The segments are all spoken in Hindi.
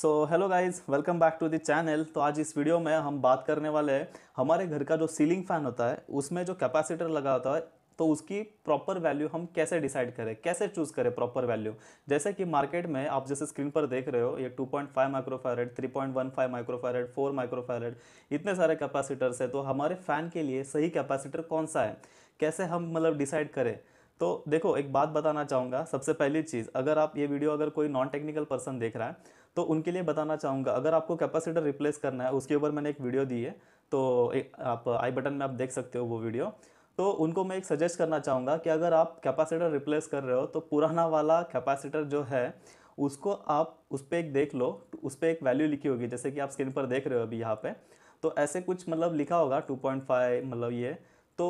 so hello guys welcome back to the channel तो आज इस वीडियो में हम बात करने वाले हैं हमारे घर का जो सीलिंग फ़ैन होता है उसमें जो कैपेसिटर लगा होता है तो उसकी प्रॉपर वैल्यू हम कैसे डिसाइड करें कैसे चूज़ करें प्रॉपर वैल्यू जैसे कि मार्केट में आप जैसे स्क्रीन पर देख रहे हो ये 2.5 point five microfarad three point one five microfarad four microfarad इतने सारे कैपेसिटर्स है तो हमारे फ़ैन के लिए सही कैपेसिटर कौन सा है कैसे हम मतलब डिसाइड करें तो देखो एक बात बताना चाहूँगा सबसे पहली चीज़ अगर आप ये वीडियो अगर कोई नॉन टेक्निकल पर्सन देख रहा है तो उनके लिए बताना चाहूँगा अगर आपको कैपेसिटर रिप्लेस करना है उसके ऊपर मैंने एक वीडियो दी है तो आप आई बटन में आप देख सकते हो वो वीडियो तो उनको मैं एक सजेस्ट करना चाहूँगा कि अगर आप कैपेसिटर रिप्लेस कर रहे हो तो पुराना वाला कैपेसिटर जो है उसको आप उस पर एक देख लो उस पर एक वैल्यू लिखी होगी जैसे कि आप स्क्रीन पर देख रहे हो अभी यहाँ पे तो ऐसे कुछ मतलब लिखा होगा 2.5 मतलब ये तो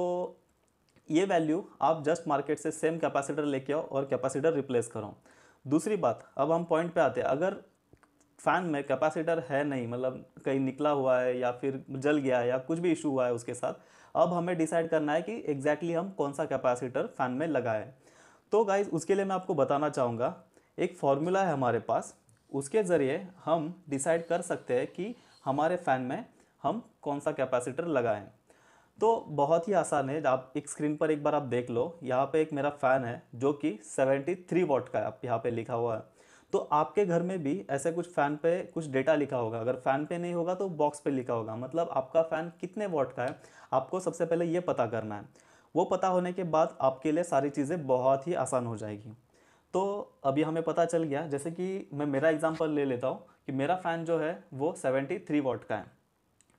ये वैल्यू आप जस्ट मार्केट से सेम कैपेसिटर लेके आओ और कैपेसिटर रिप्लेस करो दूसरी बात अब हम पॉइंट पे आते हैं अगर फ़ैन में कैपेसिटर है नहीं मतलब कहीं निकला हुआ है या फिर जल गया है या कुछ भी इशू हुआ है उसके साथ अब हमें डिसाइड करना है कि एग्जैक्टली exactly हम कौन सा कैपेसिटर फ़ैन में लगाएं तो गाइज उसके लिए मैं आपको बताना चाहूँगा एक फॉर्मूला है हमारे पास उसके ज़रिए हम डिसाइड कर सकते हैं कि हमारे फ़ैन में हम कौन सा कैपेसिटर लगाएं तो बहुत ही आसान है आप एक स्क्रीन पर एक बार आप देख लो यहाँ पे एक मेरा फ़ैन है जो कि 73 वॉट का है आप यहाँ पे लिखा हुआ है तो आपके घर में भी ऐसे कुछ फ़ैन पे कुछ डेटा लिखा होगा अगर फ़ैन पे नहीं होगा तो बॉक्स पे लिखा होगा मतलब आपका फ़ैन कितने वॉट का है आपको सबसे पहले ये पता करना है वो पता होने के बाद आपके लिए सारी चीज़ें बहुत ही आसान हो जाएगी तो अभी हमें पता चल गया जैसे कि मैं मेरा एग्ज़ाम्पल ले लेता हूँ कि मेरा फ़ैन जो है वो सेवेंटी थ्री का है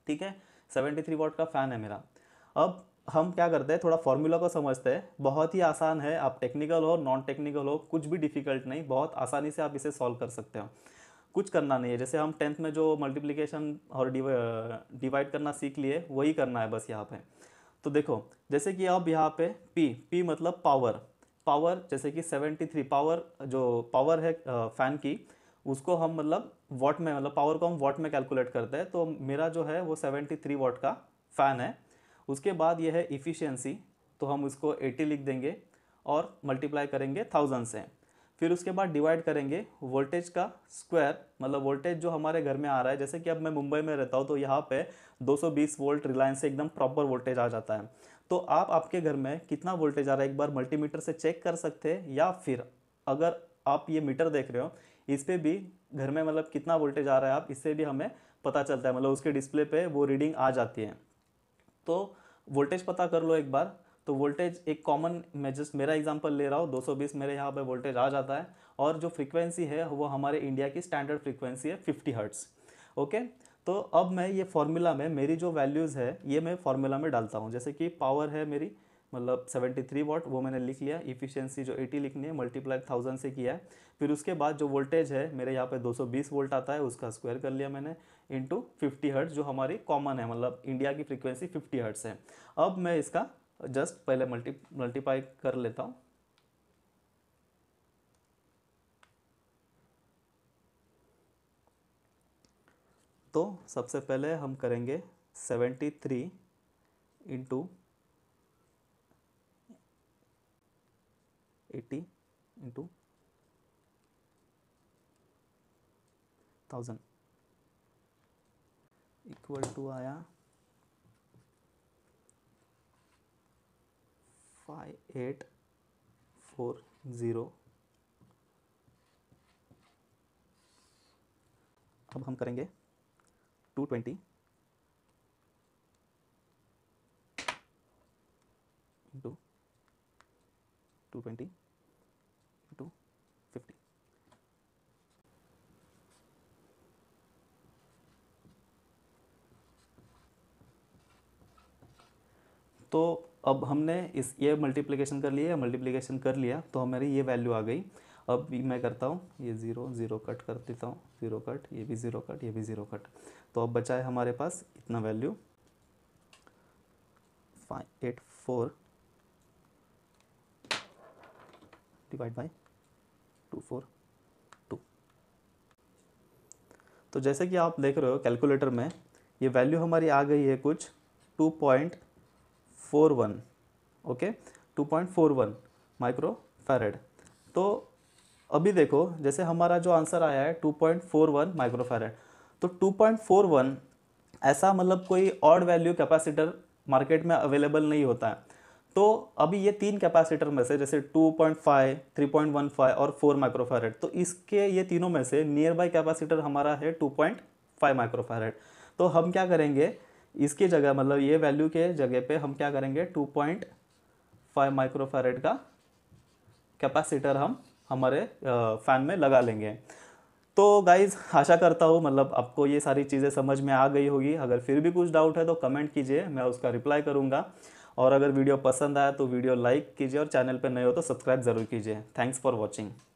ठीक है सेवेंटी थ्री का फ़ैन है मेरा अब हम क्या करते हैं थोड़ा फॉर्मूला को समझते हैं बहुत ही आसान है आप टेक्निकल हो नॉन टेक्निकल हो कुछ भी डिफ़िकल्ट नहीं बहुत आसानी से आप इसे सॉल्व कर सकते हो कुछ करना नहीं है जैसे हम टेंथ में जो मल्टीप्लिकेशन और डिवाइड करना सीख लिए वही करना है बस यहाँ पे तो देखो जैसे कि अब यहाँ पे पी पी मतलब पावर पावर जैसे कि 73 पावर जो पावर है फ़ैन की उसको हम मतलब वॉट में मतलब पावर को हम वॉट में कैलकुलेट करते हैं तो मेरा जो है वो 73 वॉट का फ़ैन है उसके बाद यह है इफ़िशियंसी तो हम उसको 80 लिख देंगे और मल्टीप्लाई करेंगे थाउजेंड से फिर उसके बाद डिवाइड करेंगे वोल्टेज का स्क्वायर मतलब वोल्टेज जो हमारे घर में आ रहा है जैसे कि अब मैं मुंबई में रहता हूँ तो यहाँ पे 220 वोल्ट रिलायंस से एकदम प्रॉपर वोल्टेज आ जाता है तो आप आपके घर में कितना वोल्टेज आ रहा है एक बार मल्टीमीटर से चेक कर सकते हैं या फिर अगर आप ये मीटर देख रहे हो इस पर भी घर में मतलब कितना वोल्टेज आ रहा है आप इससे भी हमें पता चलता है मतलब उसके डिस्प्ले पर वो रीडिंग आ जाती है तो वोल्टेज पता कर लो एक बार तो वोल्टेज एक कॉमन मैं जस्ट मेरा एग्जांपल ले रहा हूँ 220 मेरे यहाँ पे वोल्टेज आ जाता है और जो फ्रीक्वेंसी है वो हमारे इंडिया की स्टैंडर्ड फ्रीक्वेंसी है 50 हर्ट्स ओके तो अब मैं ये फॉर्मूला में मेरी जो वैल्यूज़ है ये मैं फॉर्मूला में डालता हूँ जैसे कि पावर है मेरी मतलब 73 वॉट वो मैंने लिख लिया इफिशियंसी जो 80 लिखनी है मल्टीप्लाई थाउजेंड से किया है फिर उसके बाद जो वोल्टेज है मेरे यहाँ पे 220 वोल्ट आता है उसका स्क्वायर कर लिया मैंने इंटू फिफ्टी हर्ट्स जो हमारी कॉमन है मतलब इंडिया की फ्रीक्वेंसी फिफ्टी हर्ट्स है अब मैं इसका जस्ट पहले मल्टी मल्टीप्लाई कर लेता हूँ तो सबसे पहले हम करेंगे seventy three into 80 into 1000 equal to आया 5840 अब हम करेंगे 220 220 तो अब हमने इस ये मल्टीप्लिकेशन कर लिया मल्टीप्लिकेशन कर लिया तो हमारी ये वैल्यू आ गई अब मैं करता हूँ ये ज़ीरो ज़ीरो कट कर देता हूँ ज़ीरो कट ये भी ज़ीरो कट ये भी ज़ीरो कट तो अब बचा है हमारे पास इतना value five eight four divide by two four two तो जैसे कि आप देख रहे हो कैलकुलेटर में ये वैल्यू हमारी आ गई है कुछ two point four one okay two point four one microfarad तो अभी देखो जैसे हमारा जो आंसर आया है two point four one microfarad तो टू पॉइंट फोर वन ऐसा मतलब कोई ऑड वैल्यू कैपेसिटर मार्केट में अवेलेबल नहीं होता है तो अभी ये तीन कैपेसिटर में से जैसे 2.5, 3.15 और 4 माइक्रोफैरेड तो इसके ये तीनों में से नियर बाई कैपेसिटर हमारा है 2.5 माइक्रोफैरेड तो हम क्या करेंगे इसकी जगह मतलब ये वैल्यू के जगह पे हम क्या करेंगे 2.5 माइक्रोफेरेट का कैपेसिटर हम हमारे फ़ैन में लगा लेंगे तो गाइज आशा करता हूँ मतलब आपको ये सारी चीज़ें समझ में आ गई होगी अगर फिर भी कुछ डाउट है तो कमेंट कीजिए मैं उसका रिप्लाई करूँगा और अगर वीडियो पसंद आया तो वीडियो लाइक कीजिए और चैनल पर नए हो तो सब्सक्राइब ज़रूर कीजिए थैंक्स फॉर वॉचिंग